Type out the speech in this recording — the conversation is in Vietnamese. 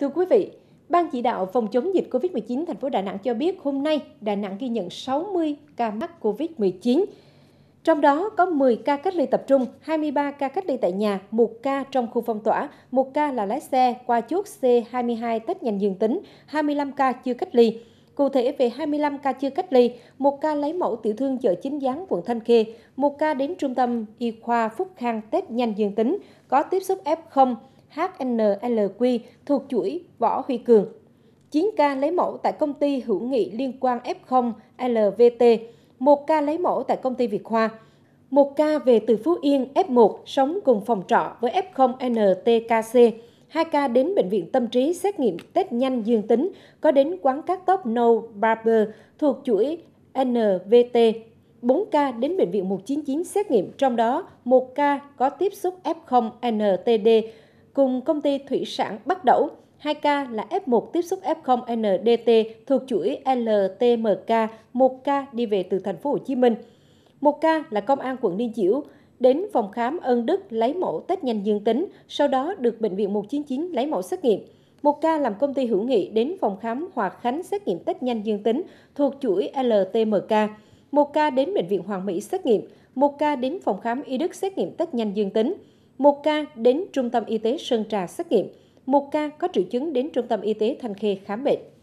Thưa quý vị, Ban chỉ đạo phòng chống dịch COVID-19 thành phố Đà Nẵng cho biết hôm nay Đà Nẵng ghi nhận 60 ca mắc COVID-19. Trong đó có 10 ca cách ly tập trung, 23 ca cách ly tại nhà, 1 ca trong khu phong tỏa, 1 ca là lái xe qua chốt C22 test nhanh dương tính, 25 ca chưa cách ly. Cụ thể về 25 ca chưa cách ly, 1 ca lấy mẫu tiểu thương chợ Chính Gián quận Thanh Khê, 1 ca đến trung tâm y khoa Phúc Khang test nhanh dương tính, có tiếp xúc F0 HNLQ thuộc chuỗi Võ Huy Cường. 9 ca lấy mẫu tại công ty hữu nghị liên quan F0 LVT, 1 ca lấy mẫu tại công ty Việt Khoa, 1 ca về từ Phú Yên F1 sống cùng phòng trọ với F0 NTKC, 2 ca đến bệnh viện tâm trí xét nghiệm test nhanh dương tính, có đến quán cắt tóc No Barber thuộc chuỗi NVT 4 ca đến bệnh viện 199 xét nghiệm, trong đó 1 ca có tiếp xúc F0 NTD cùng công ty thủy sản Bắc Đẩu. hai ca là F1 tiếp xúc F0 NDT thuộc chuỗi LTMK, một ca đi về từ thành phố Hồ Chí Minh. một ca là công an quận Liên Chiểu, đến phòng khám Ân Đức lấy mẫu test nhanh dương tính, sau đó được bệnh viện 199 lấy mẫu xét nghiệm. Một ca làm công ty hữu nghị đến phòng khám Hòa Khánh xét nghiệm test nhanh dương tính thuộc chuỗi LTMK. Một ca đến bệnh viện Hoàng Mỹ xét nghiệm, một ca đến phòng khám Y Đức xét nghiệm test nhanh dương tính một ca đến Trung tâm Y tế Sơn Trà xét nghiệm, một ca có triệu chứng đến Trung tâm Y tế Thanh Khê khám bệnh.